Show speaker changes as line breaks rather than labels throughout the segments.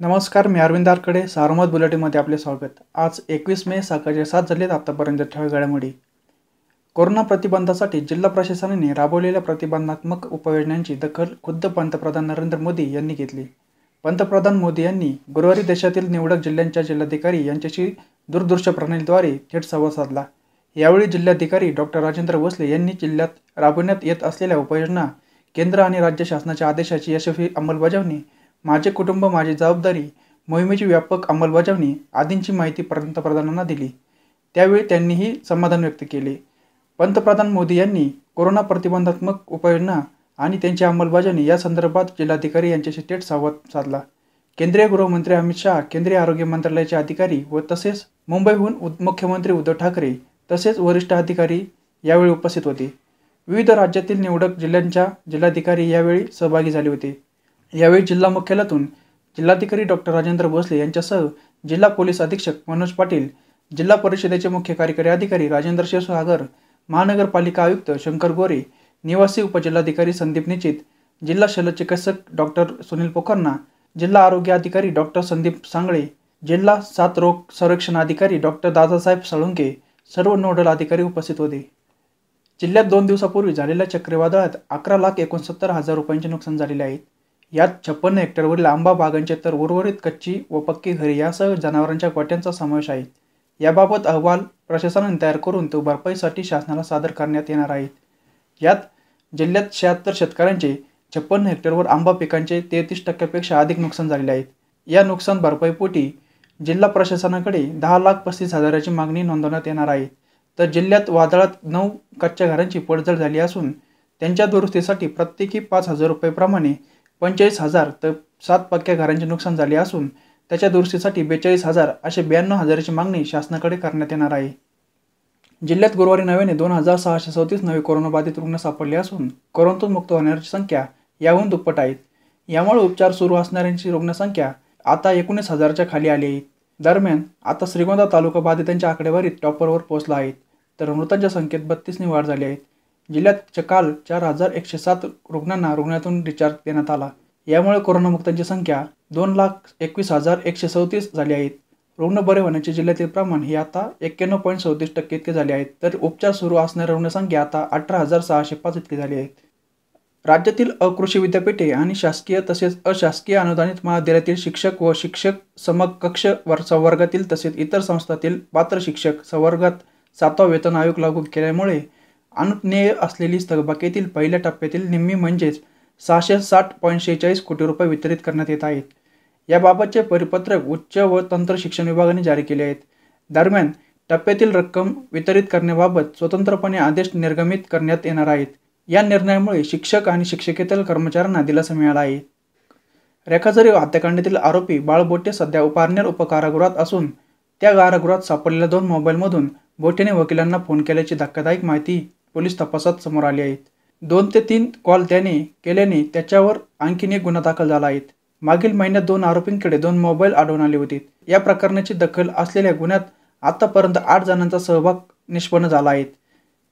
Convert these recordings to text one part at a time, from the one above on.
नमस्कार मी अरविंद आरकडे सारोमत बुलेटिनमध्ये आपले स्वागत आज एकवीस मे सकाळचे सात झालेत आतापर्यंत ठळ घडामोडी कोरोना प्रतिबंधासाठी जिल्हा प्रशासनाने राबवलेल्या प्रतिबंधात्मक उपाययोजनांची दखल खुद्द पंतप्रधान नरेंद्र मोदी यांनी घेतली पंतप्रधान मोदी यांनी गुरुवारी देशातील निवडक जिल्ह्यांच्या जिल्हाधिकारी यांच्याशी दूरदृश्य प्रणालीद्वारे थेट संवाद साधला यावेळी जिल्हाधिकारी डॉक्टर राजेंद्र भोसले यांनी जिल्ह्यात राबवण्यात येत असलेल्या उपाययोजना केंद्र आणि राज्य शासनाच्या आदेशाची यशस्वी अंमलबजावणी माझे कुटुंब माझी जबाबदारी मोहिमेची व्यापक अंमलबजावणी आदींची माहिती पंतप्रधानांना दिली त्यावेळी त्यांनीही समाधान व्यक्त केले पंतप्रधान मोदी यांनी कोरोना प्रतिबंधात्मक उपाययोजना आणि त्यांची अंमलबजावणी या संदर्भात जिल्हाधिकारी यांच्याशी थेट संवाद साधला केंद्रीय गृहमंत्री अमित शहा केंद्रीय आरोग्य मंत्रालयाचे अधिकारी व तसेच मुंबईहून मुख्यमंत्री उद्धव ठाकरे तसेच वरिष्ठ अधिकारी यावेळी उपस्थित होते विविध राज्यातील निवडक जिल्ह्यांच्या जिल्हाधिकारी यावेळी सहभागी झाले होते यावेळी जिल्हा मुख्यालयातून जिल्हाधिकारी डॉक्टर राजेंद्र भोसले यांच्यासह जिल्हा पोलीस अधीक्षक मनोज पाटील जिल्हा परिषदेचे मुख्य कार्यकारी अधिकारी राजेंद्र क्षीरसागर महानगरपालिका आयुक्त शंकर गोरे निवासी उपजिल्हाधिकारी संदीप निचित जिल्हा शल्यचिकित्सक डॉक्टर सुनील पोखरणा जिल्हा आरोग्य अधिकारी डॉक्टर संदीप सांगळे जिल्हा सात रोग संरक्षण अधिकारी डॉक्टर दादासाहेब साळुंके सर्व नोडल अधिकारी उपस्थित होते जिल्ह्यात दोन दिवसापूर्वी झालेल्या चक्रीवादळात अकरा लाख एकोणसत्तर हजार रुपयांचे नुकसान झालेले आहे यात छप्पन्न हेक्टरवरील आंबा बागांचे तर उर्वरित कच्ची व पक्की घरे यासह जनावरांच्या गोट्यांचा समावेश आहे याबाबत अहवाल प्रशासनाने तयार करून तो भरपाईसाठी शासनाला सादर करण्यात येणार आहेत यात जिल्ह्यात शहात्तर शेतकऱ्यांचे छप्पन्न हेक्टरवर आंबा पिकांचे तेहतीस टक्क्यापेक्षा अधिक नुकसान झालेले आहेत या नुकसान भरपाईपोटी जिल्हा प्रशासनाकडे दहा लाख पस्तीस हजाराची मागणी नोंदवण्यात येणार आहे तर जिल्ह्यात वादळात नऊ कच्च्या घरांची पडझड झाली असून त्यांच्या दुरुस्तीसाठी प्रत्येकी पाच हजार रुपयेप्रमाणे पंचेचाळीस हजार तर सात पक्क्या घरांचे नुकसान झाले असून त्याच्या दुरुस्तीसाठी बेचाळीस हजार असे ब्याण्णव हजाराची मागणी शासनाकडे करण्यात येणार आहे जिल्ह्यात गुरुवारी नव्याने दोन हजार सहाशे चौतीस नवे कोरोनाबाधित रुग्ण सापडले असून कोरोनातून मुक्त होणाऱ्यांची संख्या याहून दुप्पट आहेत यामुळे उपचार सुरू असणाऱ्यांची रुग्णसंख्या आता एकोणीस हजारच्या खाली आली आहे दरम्यान आता श्रीगोंदा तालुका बाधितांच्या आकडेवारीत टॉपरवर पोहोचला आहे तर मृतांच्या संख्येत बत्तीसने वाढ झाली आहे जिल्ह्यात काल चार हजार एकशे सात रुग्णांना रुग्णातून डिस्चार्ज देण्यात आला यामुळे कोरोनामुक्तांची संख्या दोन लाख एकवीस हजार एकशे सवतीस झाली आहेत रुग्ण बरे होण्याचे जिल्ह्यातील प्रमाण हे आता एक्क्याण्णव पॉईंट सदतीस टक्के इतके झाले आहेत तर उपचार सुरू असणाऱ्या रुग्णसंख्या आता अठरा हजार सहाशे पाच इतकी झाली आहेत राज्यातील अकृषी विद्यापीठे आणि शासकीय तसेच अशासकीय अनुदानित महाविद्यालयातील शिक्षक व शिक्षक समकक्ष वर संवर्गातील तसेच इतर संस्थातील पात्र शिक्षक संवर्गात सातवा वेतन आयोग लागू केल्यामुळे अनुज्ञेय असलेली स्थबाकीतील पहिल्या टप्प्यातील निम्मी म्हणजेच सहाशे साठ पॉईंट शेहेचाळीस कोटी रुपये वितरित करण्यात येत आहेत याबाबतचे परिपत्रक उच्च व तंत्र शिक्षण विभागाने जारी केले आहेत दरम्यान टप्प्यातील रक्कम वितरित करण्याबाबत स्वतंत्रपणे आदेश निर्गमित करण्यात येणार आहेत या निर्णयामुळे शिक्षक आणि शिक्षकेतर कर्मचाऱ्यांना दिलासा मिळाला आहे रेखाजरी हत्याकांडातील आरोपी बाळबोटे सध्या उपारण्यात उपकारागृहात असून त्या कारागृहात सापडलेल्या दोन मोबाईलमधून बोटेने वकिलांना फोन केल्याची धक्कादायक माहिती पोलीस तपासात समोर आले आहेत दोन ते तीन कॉल त्याने केल्याने त्याच्यावर आणखीन एक गुन्हा दाखल झाला आहे मागील महिन्यात दोन आरोपींकडे दोन मोबाईल आढळून आले होते या प्रकरणाची दखल असलेल्या गुन्ह्यात आतापर्यंत आठ जणांचा सहभाग निष्पन्न झाला आहे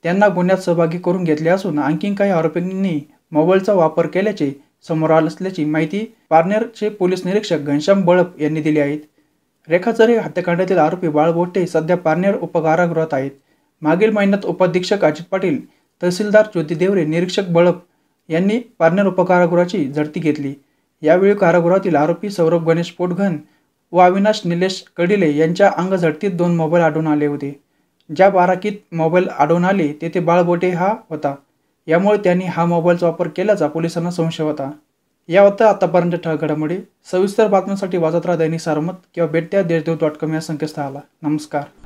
त्यांना गुन्ह्यात सहभागी करून घेतले असून आणखी काही आरोपींनी मोबाईलचा वापर केल्याचे समोर आलं असल्याची माहिती पारनेरचे पोलीस निरीक्षक घनश्याम बळप यांनी दिली आहेत रेखाचरी हत्याकांडातील आरोपी बाळबोटे सध्या पारनेर उपकारागृहात आहेत मागील महिन्यात उपाधीक्षक अजित पाटील तहसीलदार ज्योती देवरे निरीक्षक बळप यांनी पारनेर उपकारागृहाची झडती घेतली यावेळी कारागृहातील आरोपी सौरभ गणेश पोटघन व अविनाश निलेश कडिले यांच्या अंग झडतीत दोन मोबाईल आढळून आले होते ज्या बाराकीत मोबाईल आढळून आले तेथे बाळबोटे हा होता यामुळे त्यांनी हा मोबाईलचा वापर केल्याचा पोलिसांना संशय होता या होता आतापर्यंत ठळगडामुळे सविस्तर बातम्यांसाठी वाजत राहा दैनिक सारमत किंवा बेट्या देशदेव डॉट कॉम या संकेतस्थळाला नमस्कार